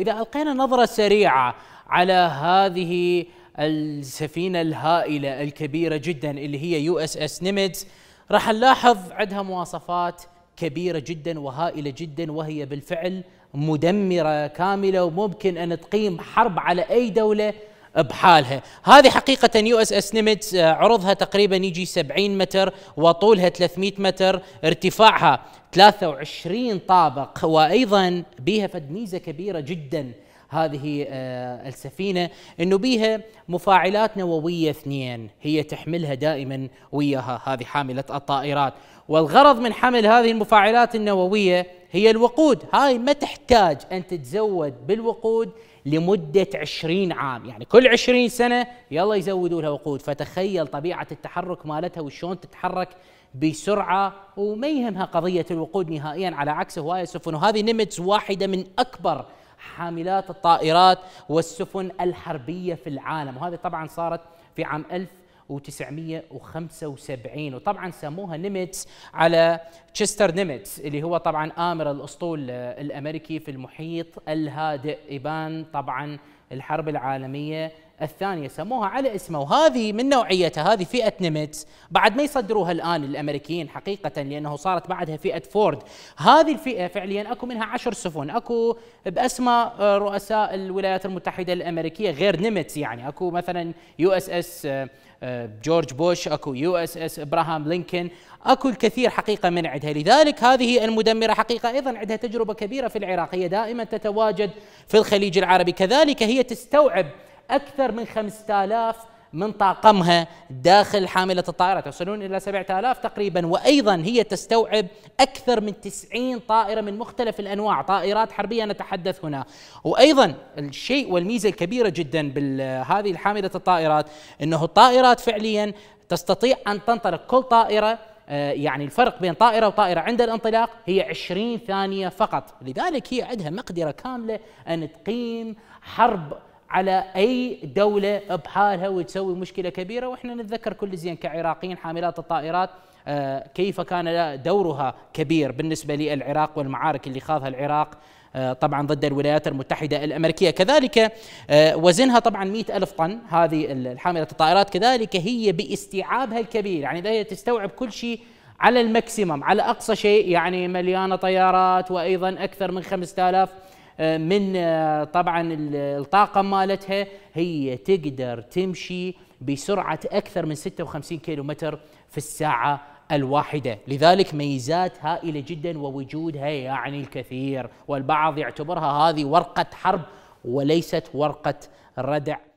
إذا ألقينا نظرة سريعة على هذه السفينة الهائلة الكبيرة جدا اللي هي يو اس اس نيمتز راح نلاحظ عندها مواصفات كبيرة جدا وهائلة جدا وهي بالفعل مدمرة كاملة وممكن أن تقيم حرب على أي دولة بحالها هذه حقيقة يو اس اس نيمت عرضها تقريبا يجي 70 متر وطولها 300 متر ارتفاعها 23 طابق وأيضا بها فد ميزة كبيرة جدا هذه آه، السفينة أنه بيها مفاعلات نووية اثنين هي تحملها دائما وياها هذه حاملة الطائرات والغرض من حمل هذه المفاعلات النووية هي الوقود هاي ما تحتاج أن تتزود بالوقود لمدة عشرين عام يعني كل عشرين سنة يلا يزودوا لها وقود فتخيل طبيعة التحرك مالتها وشون تتحرك بسرعة وما يهمها قضية الوقود نهائيا على عكس هواية سفن وهذه نيمتز واحدة من أكبر حاملات الطائرات والسفن الحربية في العالم وهذه طبعا صارت في عام 1000 1975 وطبعا سموها نيميتس على تشستر نيميتس اللي هو طبعا آمر الأسطول الأمريكي في المحيط الهادئ يبان طبعا الحرب العالميه الثانيه سموها على اسمه وهذه من نوعيتها هذه فئه نيمتس بعد ما يصدروها الان الامريكيين حقيقه لانه صارت بعدها فئه فورد هذه الفئه فعليا اكو منها عشر سفن اكو باسماء رؤساء الولايات المتحده الامريكيه غير نيمتس يعني اكو مثلا يو اس اس آه، آه، جورج بوش اكو يو اس اس ابراهام لينكن اكو الكثير حقيقه من عندها لذلك هذه المدمره حقيقه ايضا عندها تجربه كبيره في العراق هي دائما تتواجد في الخليج العربي كذلك هي هي تستوعب أكثر من 5000 من طاقمها داخل حاملة الطائرة يصلون إلى 7000 تقريبا وأيضا هي تستوعب أكثر من 90 طائرة من مختلف الأنواع طائرات حربية نتحدث هنا وأيضا الشيء والميزة الكبيرة جدا بهذه الحاملة الطائرات أنه الطائرات فعليا تستطيع أن تنطلق كل طائرة آه، يعني الفرق بين طائرة وطائرة عند الانطلاق هي 20 ثانية فقط لذلك هي عندها مقدرة كاملة أن تقيم حرب على اي دوله بحالها وتسوي مشكله كبيره واحنا نتذكر كل زين كعراقيين حاملات الطائرات آه، كيف كان دورها كبير بالنسبه للعراق والمعارك اللي خاضها العراق آه، طبعا ضد الولايات المتحدة الأمريكية كذلك آه، وزنها طبعا مئة ألف طن هذه الحاملة الطائرات كذلك هي باستيعابها الكبير يعني هي تستوعب كل شيء على الماكسيمم على أقصى شيء يعني مليانة طيارات وأيضا أكثر من 5000 آه، من طبعا الطاقة مالتها هي تقدر تمشي بسرعة أكثر من 56 كيلومتر في الساعة الواحدة لذلك ميزات هائلة جدا ووجودها يعني الكثير والبعض يعتبرها هذه ورقة حرب وليست ورقة ردع